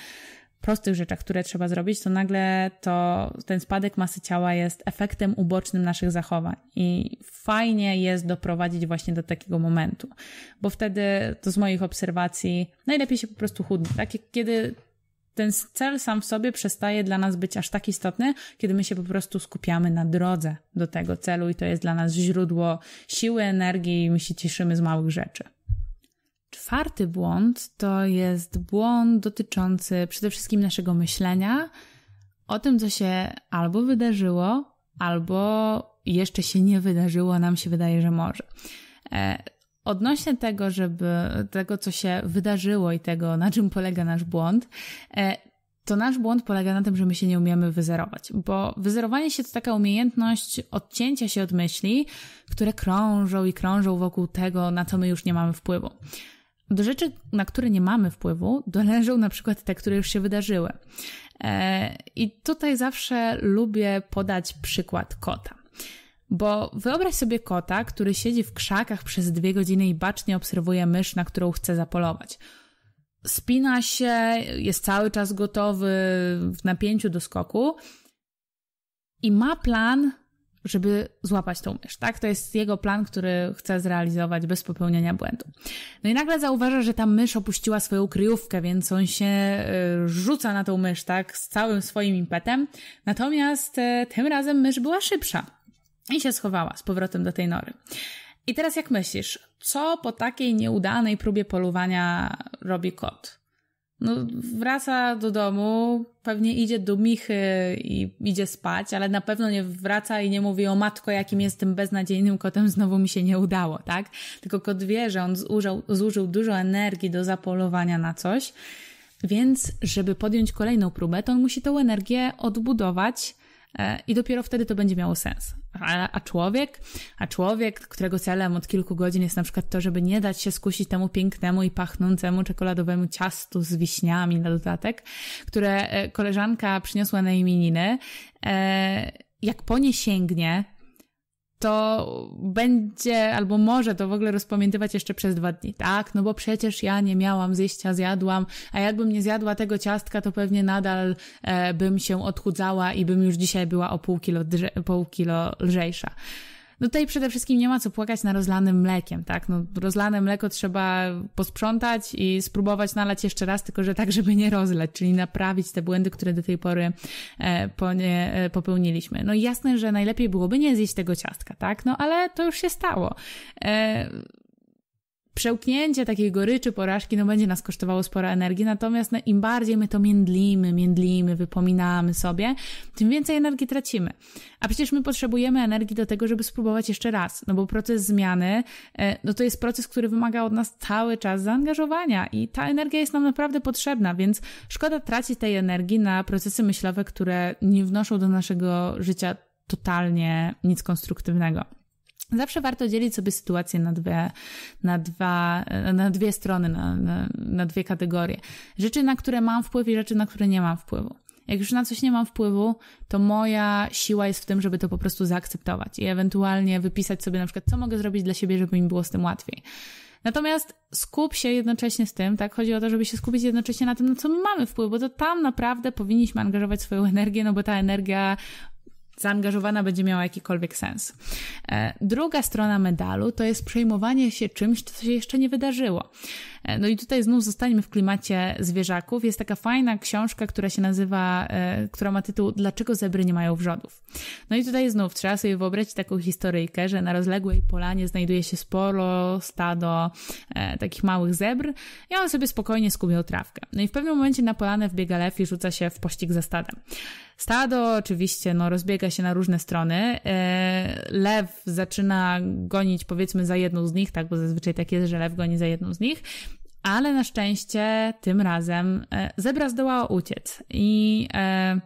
prostych rzeczach, które trzeba zrobić, to nagle to ten spadek masy ciała jest efektem ubocznym naszych zachowań. I fajnie jest doprowadzić właśnie do takiego momentu, bo wtedy to z moich obserwacji najlepiej się po prostu chudnie. Tak, kiedy ten cel sam w sobie przestaje dla nas być aż tak istotny, kiedy my się po prostu skupiamy na drodze do tego celu i to jest dla nas źródło siły, energii i my się cieszymy z małych rzeczy. Czwarty błąd to jest błąd dotyczący przede wszystkim naszego myślenia o tym, co się albo wydarzyło, albo jeszcze się nie wydarzyło, nam się wydaje, że może. E, Odnośnie tego, żeby tego, co się wydarzyło i tego, na czym polega nasz błąd, e, to nasz błąd polega na tym, że my się nie umiemy wyzerować, bo wyzerowanie się to taka umiejętność odcięcia się od myśli, które krążą i krążą wokół tego, na co my już nie mamy wpływu. Do rzeczy, na które nie mamy wpływu, należą na przykład te, które już się wydarzyły. E, I tutaj zawsze lubię podać przykład kota. Bo wyobraź sobie kota, który siedzi w krzakach przez dwie godziny i bacznie obserwuje mysz, na którą chce zapolować. Spina się, jest cały czas gotowy w napięciu do skoku i ma plan, żeby złapać tą mysz, tak? To jest jego plan, który chce zrealizować bez popełniania błędu. No i nagle zauważa, że ta mysz opuściła swoją kryjówkę, więc on się y, rzuca na tą mysz, tak? Z całym swoim impetem. Natomiast y, tym razem mysz była szybsza. I się schowała z powrotem do tej nory. I teraz jak myślisz, co po takiej nieudanej próbie polowania robi kot? No, wraca do domu, pewnie idzie do michy i idzie spać, ale na pewno nie wraca i nie mówi o matko, jakim jestem beznadziejnym kotem, znowu mi się nie udało, tak? Tylko kot wie, że on zużył, zużył dużo energii do zapolowania na coś, więc żeby podjąć kolejną próbę, to on musi tą energię odbudować e, i dopiero wtedy to będzie miało sens. A, a, człowiek, a człowiek, którego celem od kilku godzin jest na przykład to, żeby nie dać się skusić temu pięknemu i pachnącemu czekoladowemu ciastu z wiśniami na dodatek, które e, koleżanka przyniosła na imieniny, e, jak po nie sięgnie, to będzie albo może to w ogóle rozpamiętywać jeszcze przez dwa dni. Tak, no bo przecież ja nie miałam zjeścia, zjadłam, a jakbym nie zjadła tego ciastka, to pewnie nadal e, bym się odchudzała i bym już dzisiaj była o pół kilo, drze- pół kilo lżejsza. No tutaj przede wszystkim nie ma co płakać na rozlanym mlekiem, tak? No rozlane mleko trzeba posprzątać i spróbować nalać jeszcze raz, tylko że tak, żeby nie rozlać, czyli naprawić te błędy, które do tej pory e, po nie, e, popełniliśmy. No jasne, że najlepiej byłoby nie zjeść tego ciastka, tak? No ale to już się stało. E, przełknięcie takiej goryczy porażki no będzie nas kosztowało sporo energii, natomiast no, im bardziej my to międlimy, międlimy, wypominamy sobie, tym więcej energii tracimy. A przecież my potrzebujemy energii do tego, żeby spróbować jeszcze raz, no bo proces zmiany e, no to jest proces, który wymaga od nas cały czas zaangażowania i ta energia jest nam naprawdę potrzebna, więc szkoda tracić tej energii na procesy myślowe, które nie wnoszą do naszego życia totalnie nic konstruktywnego. Zawsze warto dzielić sobie sytuację na dwie, na dwa, na dwie strony, na, na, na dwie kategorie. Rzeczy, na które mam wpływ i rzeczy, na które nie mam wpływu. Jak już na coś nie mam wpływu, to moja siła jest w tym, żeby to po prostu zaakceptować i ewentualnie wypisać sobie na przykład, co mogę zrobić dla siebie, żeby mi było z tym łatwiej. Natomiast skup się jednocześnie z tym, tak? Chodzi o to, żeby się skupić jednocześnie na tym, na co my mamy wpływ, bo to tam naprawdę powinniśmy angażować swoją energię, no bo ta energia zaangażowana będzie miała jakikolwiek sens. E, druga strona medalu to jest przejmowanie się czymś, co się jeszcze nie wydarzyło. E, no i tutaj znów zostaniemy w klimacie zwierzaków. Jest taka fajna książka, która się nazywa, e, która ma tytuł Dlaczego zebry nie mają wrzodów? No i tutaj znów trzeba sobie wyobrazić taką historyjkę, że na rozległej polanie znajduje się sporo stado takich małych zebr i one sobie spokojnie skubią trawkę. No i w pewnym momencie na polanę wbiega lew i rzuca się w pościg za stadem. Stado oczywiście no, rozbiega się na różne strony. E, lew zaczyna gonić powiedzmy za jedną z nich, tak, bo zazwyczaj tak jest, że lew goni za jedną z nich. Ale na szczęście tym razem e, zebra zdołała uciec i e,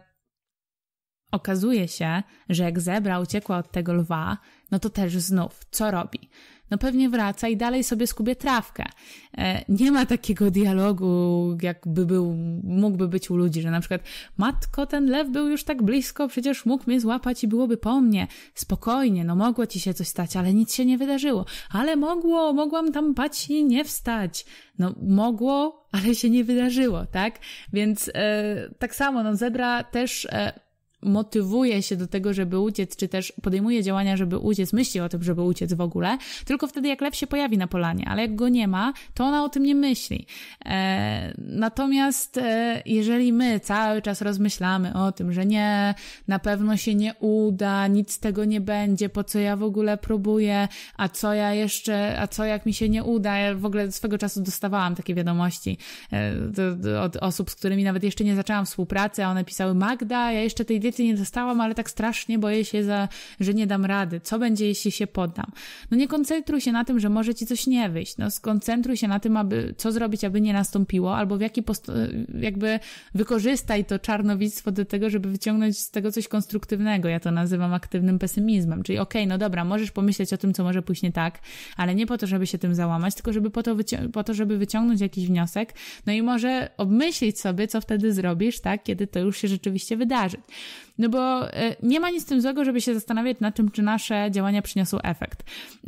okazuje się, że jak zebra uciekła od tego lwa, no to też znów co robi? no pewnie wraca i dalej sobie skubie trawkę. E, nie ma takiego dialogu, jakby był, mógłby być u ludzi, że na przykład matko, ten lew był już tak blisko, przecież mógł mnie złapać i byłoby po mnie. Spokojnie, no mogło ci się coś stać, ale nic się nie wydarzyło. Ale mogło, mogłam tam pać i nie wstać. No mogło, ale się nie wydarzyło, tak? Więc e, tak samo, no zebra też... E, motywuje się do tego, żeby uciec, czy też podejmuje działania, żeby uciec, myśli o tym, żeby uciec w ogóle, tylko wtedy, jak lew się pojawi na polanie, ale jak go nie ma, to ona o tym nie myśli. E, natomiast e, jeżeli my cały czas rozmyślamy o tym, że nie, na pewno się nie uda, nic z tego nie będzie, po co ja w ogóle próbuję, a co ja jeszcze, a co jak mi się nie uda, ja w ogóle swego czasu dostawałam takie wiadomości e, od osób, z którymi nawet jeszcze nie zaczęłam współpracy, a one pisały, Magda, ja jeszcze tej diety nie dostałam, ale tak strasznie boję się, za, że nie dam rady. Co będzie, jeśli się poddam? No nie koncentruj się na tym, że może ci coś nie wyjść. No skoncentruj się na tym, aby co zrobić, aby nie nastąpiło, albo w jaki jakby wykorzystaj to czarnowictwo do tego, żeby wyciągnąć z tego coś konstruktywnego. Ja to nazywam aktywnym pesymizmem. Czyli okej, okay, no dobra, możesz pomyśleć o tym, co może pójść nie tak, ale nie po to, żeby się tym załamać, tylko żeby po to, po to żeby wyciągnąć jakiś wniosek, no i może obmyślić sobie, co wtedy zrobisz, tak, kiedy to już się rzeczywiście wydarzy. No bo e, nie ma nic z tym złego, żeby się zastanawiać nad tym, czy nasze działania przyniosą efekt.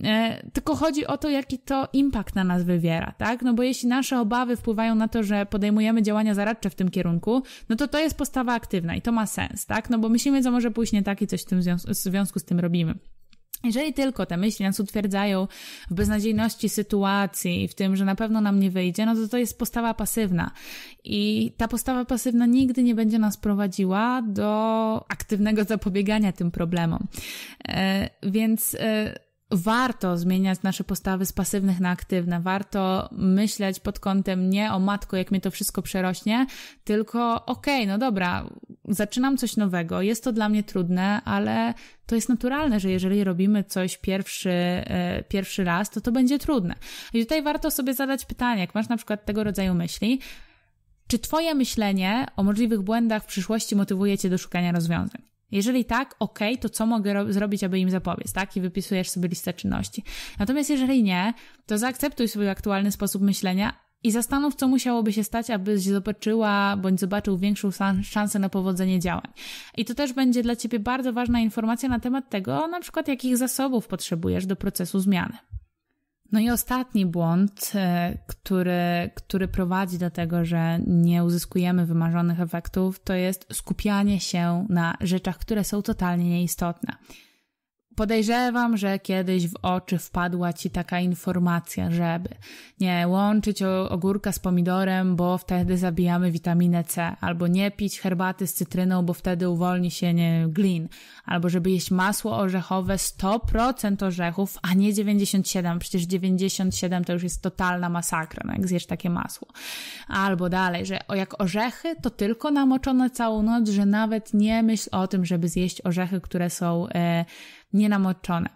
E, tylko chodzi o to, jaki to impact na nas wywiera, tak? No bo jeśli nasze obawy wpływają na to, że podejmujemy działania zaradcze w tym kierunku, no to to jest postawa aktywna i to ma sens, tak? No bo myślimy, co może pójść nie tak i coś w, tym związku, w związku z tym robimy. Jeżeli tylko te myśli nas utwierdzają w beznadziejności sytuacji, i w tym, że na pewno nam nie wyjdzie, no to to jest postawa pasywna. I ta postawa pasywna nigdy nie będzie nas prowadziła do aktywnego zapobiegania tym problemom. E, więc e, warto zmieniać nasze postawy z pasywnych na aktywne. Warto myśleć pod kątem nie o matko, jak mnie to wszystko przerośnie, tylko okej, okay, no dobra, zaczynam coś nowego, jest to dla mnie trudne, ale to jest naturalne, że jeżeli robimy coś pierwszy, e, pierwszy raz, to to będzie trudne. I tutaj warto sobie zadać pytanie, jak masz na przykład tego rodzaju myśli, czy Twoje myślenie o możliwych błędach w przyszłości motywuje Cię do szukania rozwiązań? Jeżeli tak, ok, to co mogę zrobić, aby im zapobiec, tak? I wypisujesz sobie listę czynności. Natomiast jeżeli nie, to zaakceptuj swój aktualny sposób myślenia i zastanów, co musiałoby się stać, abyś zobaczyła bądź zobaczył większą szansę na powodzenie działań. I to też będzie dla Ciebie bardzo ważna informacja na temat tego, na przykład jakich zasobów potrzebujesz do procesu zmiany. No i ostatni błąd, e, który, który prowadzi do tego, że nie uzyskujemy wymarzonych efektów, to jest skupianie się na rzeczach, które są totalnie nieistotne. Podejrzewam, że kiedyś w oczy wpadła ci taka informacja, żeby nie łączyć ogórka z pomidorem, bo wtedy zabijamy witaminę C, albo nie pić herbaty z cytryną, bo wtedy uwolni się nie, glin, albo żeby jeść masło orzechowe 100% orzechów, a nie 97, przecież 97 to już jest totalna masakra, no jak zjesz takie masło. Albo dalej, że jak orzechy, to tylko namoczone całą noc, że nawet nie myśl o tym, żeby zjeść orzechy, które są e, nienamoczone.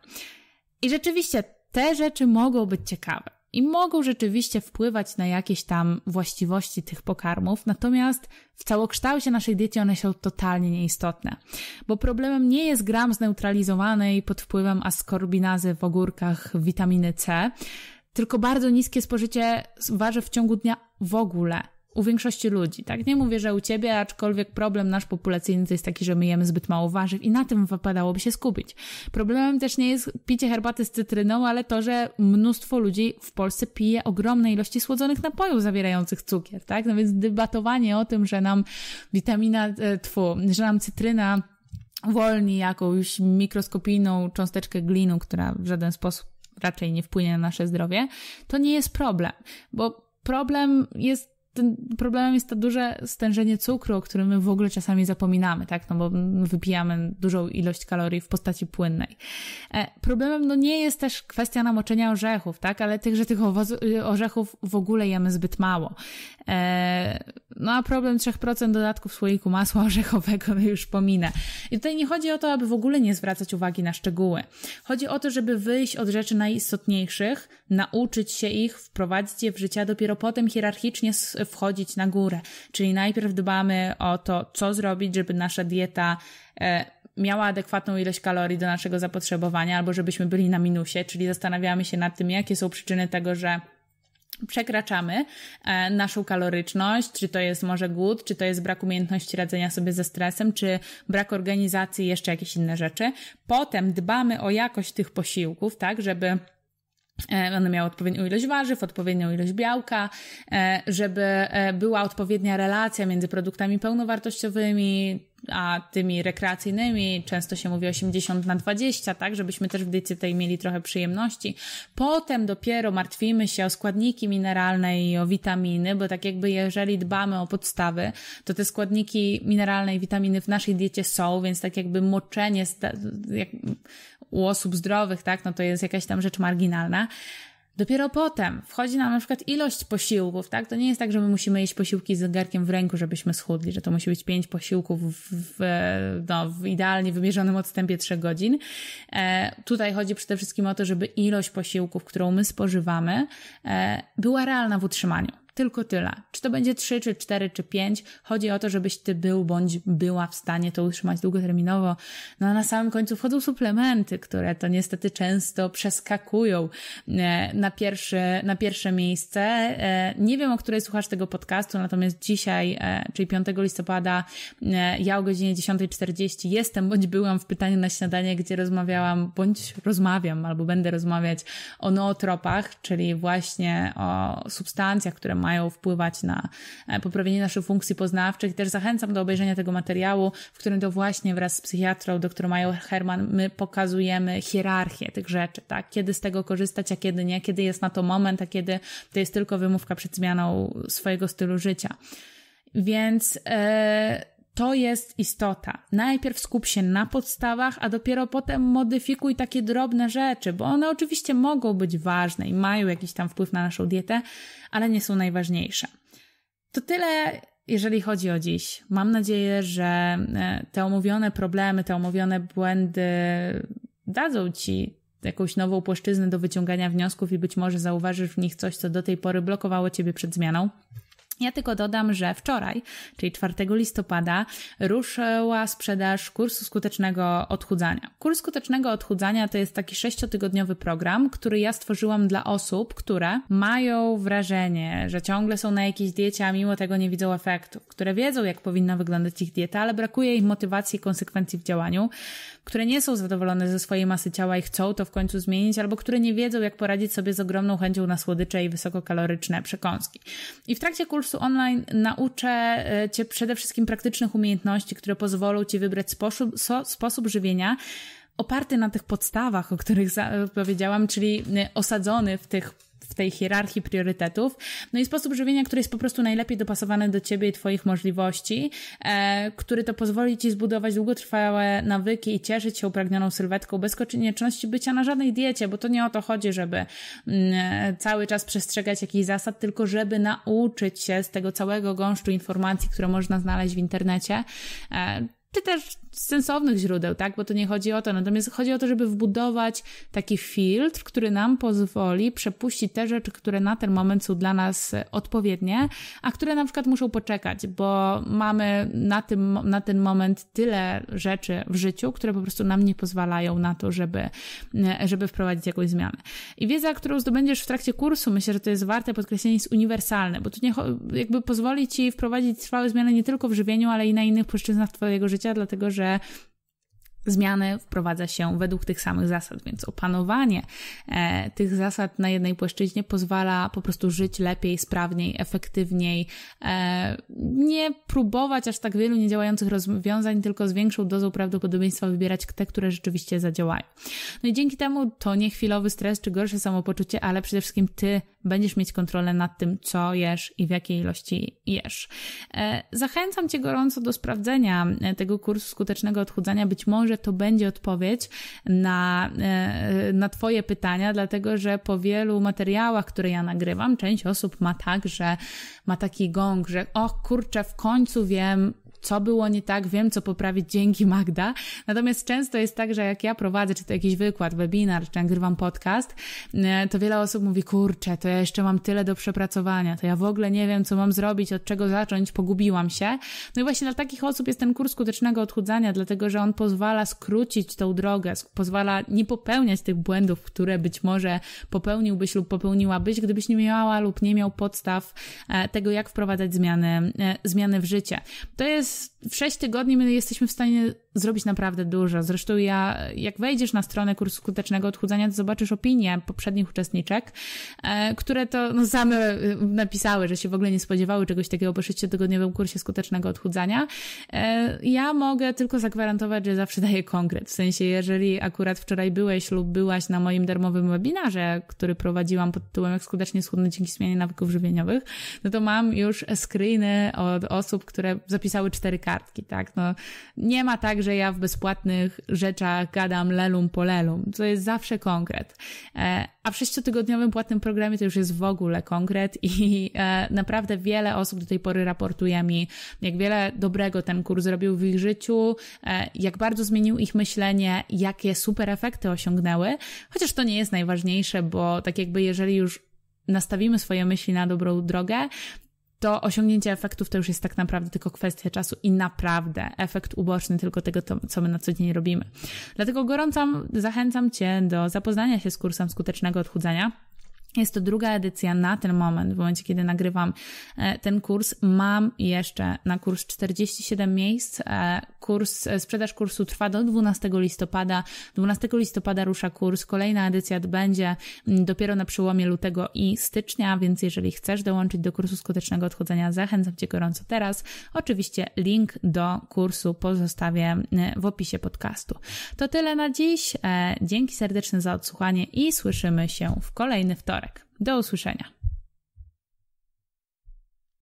I rzeczywiście te rzeczy mogą być ciekawe i mogą rzeczywiście wpływać na jakieś tam właściwości tych pokarmów, natomiast w całokształcie naszej diety one są totalnie nieistotne, bo problemem nie jest gram zneutralizowanej pod wpływem askorbinazy w ogórkach witaminy C, tylko bardzo niskie spożycie warzyw w ciągu dnia w ogóle u większości ludzi, tak? Nie mówię, że u ciebie, aczkolwiek problem nasz populacyjny to jest taki, że my jemy zbyt mało warzyw i na tym wypadałoby się skupić. Problemem też nie jest picie herbaty z cytryną, ale to, że mnóstwo ludzi w Polsce pije ogromne ilości słodzonych napojów zawierających cukier, tak? No więc debatowanie o tym, że nam witamina, e, tfu, że nam cytryna wolni jakąś mikroskopijną cząsteczkę glinu, która w żaden sposób raczej nie wpłynie na nasze zdrowie, to nie jest problem, bo problem jest ten problemem jest to duże stężenie cukru, o którym my w ogóle czasami zapominamy, tak? No bo wypijamy dużą ilość kalorii w postaci płynnej. E, problemem no nie jest też kwestia namoczenia orzechów, tak? Ale tychże tych y, orzechów w ogóle jemy zbyt mało. E no a problem 3% dodatków w słoiku masła orzechowego no, już pomina. I tutaj nie chodzi o to, aby w ogóle nie zwracać uwagi na szczegóły. Chodzi o to, żeby wyjść od rzeczy najistotniejszych, nauczyć się ich, wprowadzić je w życie, a dopiero potem hierarchicznie wchodzić na górę. Czyli najpierw dbamy o to, co zrobić, żeby nasza dieta e, miała adekwatną ilość kalorii do naszego zapotrzebowania, albo żebyśmy byli na minusie, czyli zastanawiamy się nad tym, jakie są przyczyny tego, że przekraczamy e, naszą kaloryczność, czy to jest może głód, czy to jest brak umiejętności radzenia sobie ze stresem, czy brak organizacji, jeszcze jakieś inne rzeczy. Potem dbamy o jakość tych posiłków, tak, żeby e, one miały odpowiednią ilość warzyw, odpowiednią ilość białka, e, żeby była odpowiednia relacja między produktami pełnowartościowymi, a tymi rekreacyjnymi, często się mówi 80 na 20, tak, żebyśmy też w diecie tej mieli trochę przyjemności. Potem dopiero martwimy się o składniki mineralne i o witaminy, bo tak jakby jeżeli dbamy o podstawy, to te składniki mineralne i witaminy w naszej diecie są, więc tak jakby moczenie jak u osób zdrowych, tak, no to jest jakaś tam rzecz marginalna. Dopiero potem wchodzi nam na przykład ilość posiłków, tak? To nie jest tak, że my musimy jeść posiłki z zegarkiem w ręku, żebyśmy schudli, że to musi być pięć posiłków w, w, no, w idealnie wymierzonym odstępie trzech godzin. E, tutaj chodzi przede wszystkim o to, żeby ilość posiłków, którą my spożywamy, e, była realna w utrzymaniu. Tylko tyle. Czy to będzie 3, czy 4, czy 5, chodzi o to, żebyś ty był bądź była w stanie to utrzymać długoterminowo. No a na samym końcu wchodzą suplementy, które to niestety często przeskakują e, na pierwsze, na pierwsze miejsce. E, nie wiem, o której słuchasz tego podcastu, natomiast dzisiaj, e, czyli 5 listopada, ja o godzinie 10.40 jestem bądź byłam w pytaniu na śniadanie, gdzie rozmawiałam bądź rozmawiam albo będę rozmawiać o nootropach, czyli właśnie o substancjach, które mają wpływać na e, poprawienie naszych funkcji poznawczych. Też zachęcam do obejrzenia tego materiału, w którym to właśnie wraz z psychiatrą, dr Mają Herman, my pokazujemy hierarchię tych rzeczy, tak? Kiedy z tego korzystać, a kiedy nie, kiedy jest na to moment, a kiedy to jest tylko wymówka przed zmianą swojego stylu życia. Więc... Yy to jest istota. Najpierw skup się na podstawach, a dopiero potem modyfikuj takie drobne rzeczy, bo one oczywiście mogą być ważne i mają jakiś tam wpływ na naszą dietę, ale nie są najważniejsze. To tyle, jeżeli chodzi o dziś. Mam nadzieję, że e, te omówione problemy, te omówione błędy dadzą Ci jakąś nową płaszczyznę do wyciągania wniosków i być może zauważysz w nich coś, co do tej pory blokowało Ciebie przed zmianą. Ja tylko dodam, że wczoraj, czyli 4 listopada, ruszyła sprzedaż kursu skutecznego odchudzania. Kurs skutecznego odchudzania to jest taki sześciotygodniowy program, który ja stworzyłam dla osób, które mają wrażenie, że ciągle są na jakiejś diecie, a mimo tego nie widzą efektu, które wiedzą, jak powinna wyglądać ich dieta, ale brakuje ich motywacji i konsekwencji w działaniu, które nie są zadowolone ze swojej masy ciała i chcą to w końcu zmienić, albo które nie wiedzą, jak poradzić sobie z ogromną chęcią na słodycze i wysokokaloryczne przekąski. I w trakcie kursu kursu online nauczę e, Cię przede wszystkim praktycznych umiejętności, które pozwolą Ci wybrać sposób, so, sposób żywienia oparty na tych podstawach, o których e, powiedziałam, czyli e, osadzony w tych w tej hierarchii priorytetów. No i sposób żywienia, który jest po prostu najlepiej dopasowany do ciebie i twoich możliwości, e, który to pozwoli ci zbudować długotrwałe nawyki i cieszyć się upragnioną sylwetką bez konieczności bycia na żadnej diecie, bo to nie o to chodzi, żeby mm, e, cały czas przestrzegać jakichś zasad, tylko żeby nauczyć się z tego całego gąszczu informacji, które można znaleźć w internecie. E, ty też sensownych źródeł, tak? Bo to nie chodzi o to. Natomiast chodzi o to, żeby wbudować taki filtr, który nam pozwoli przepuścić te rzeczy, które na ten moment są dla nas e, odpowiednie, a które na przykład muszą poczekać, bo mamy na, tym, na ten moment tyle rzeczy w życiu, które po prostu nam nie pozwalają na to, żeby, e, żeby wprowadzić jakąś zmianę. I wiedza, którą zdobędziesz w trakcie kursu, myślę, że to jest warte podkreślenia, jest uniwersalne, bo tu nie, jakby pozwoli ci wprowadzić trwałe zmiany nie tylko w żywieniu, ale i na innych płaszczyznach twojego życia, dlatego że że Zmiany wprowadza się według tych samych zasad, więc opanowanie e, tych zasad na jednej płaszczyźnie pozwala po prostu żyć lepiej, sprawniej, efektywniej, e, nie próbować aż tak wielu niedziałających rozwiązań, tylko z większą dozą prawdopodobieństwa wybierać te, które rzeczywiście zadziałają. No i dzięki temu to nie chwilowy stres czy gorsze samopoczucie, ale przede wszystkim ty będziesz mieć kontrolę nad tym, co jesz i w jakiej ilości jesz. E, zachęcam Cię gorąco do sprawdzenia e, tego kursu skutecznego odchudzania. Być może to będzie odpowiedź na, e, na Twoje pytania, dlatego że po wielu materiałach, które ja nagrywam, część osób ma tak, że ma taki gong, że o kurczę, w końcu wiem, co było nie tak, wiem, co poprawić, dzięki Magda. Natomiast często jest tak, że jak ja prowadzę, czy to jakiś wykład, webinar, czy nagrywam podcast, e, to wiele osób mówi, kurczę, to ja jeszcze mam tyle do przepracowania, to ja w ogóle nie wiem, co mam zrobić, od czego zacząć, pogubiłam się. No i właśnie dla takich osób jest ten kurs skutecznego odchudzania, dlatego że on pozwala skrócić tą drogę, pozwala nie popełniać tych błędów, które być może popełniłbyś lub popełniłabyś, gdybyś nie miała lub nie miał podstaw e, tego, jak wprowadzać zmiany, e, zmiany w życie. To jest w 6 tygodni my jesteśmy w stanie zrobić naprawdę dużo. Zresztą ja, jak wejdziesz na stronę kursu skutecznego odchudzania, to zobaczysz opinie poprzednich uczestniczek, e, które to no, same e, napisały, że się w ogóle nie spodziewały czegoś takiego po 6-tygodniowym kursie skutecznego odchudzania. E, ja mogę tylko zagwarantować, że zawsze daję konkret. W sensie, jeżeli akurat wczoraj byłeś lub byłaś na moim darmowym webinarze, który prowadziłam pod tytułem Jak skutecznie schudnąć dzięki zmianie nawyków żywieniowych, no to mam już screeny od osób, które zapisały cztery kartki, tak? No, nie ma tak, że ja w bezpłatnych rzeczach gadam lelum po lelum. To jest zawsze konkret. E, a w sześciotygodniowym płatnym programie to już jest w ogóle konkret i e, naprawdę wiele osób do tej pory raportuje mi, jak wiele dobrego ten kurs zrobił w ich życiu, e, jak bardzo zmienił ich myślenie, jakie super efekty osiągnęły. Chociaż to nie jest najważniejsze, bo tak jakby jeżeli już nastawimy swoje myśli na dobrą drogę, to osiągnięcie efektów to już jest tak naprawdę tylko kwestia czasu i naprawdę efekt uboczny tylko tego, co my na co dzień robimy. Dlatego gorąco zachęcam Cię do zapoznania się z kursem skutecznego odchudzania. Jest to druga edycja na ten moment, w momencie kiedy nagrywam e, ten kurs. Mam jeszcze na kurs 47 miejsc. E, kurs, e, sprzedaż kursu trwa do 12 listopada. 12 listopada rusza kurs. Kolejna edycja będzie mm, dopiero na przełomie lutego i stycznia, więc jeżeli chcesz dołączyć do kursu skutecznego odchodzenia, zachęcam Cię gorąco teraz. Oczywiście link do kursu pozostawię w opisie podcastu. To tyle na dziś. Dzięki serdeczne za odsłuchanie i słyszymy się w kolejny wtorek. Do usłyszenia.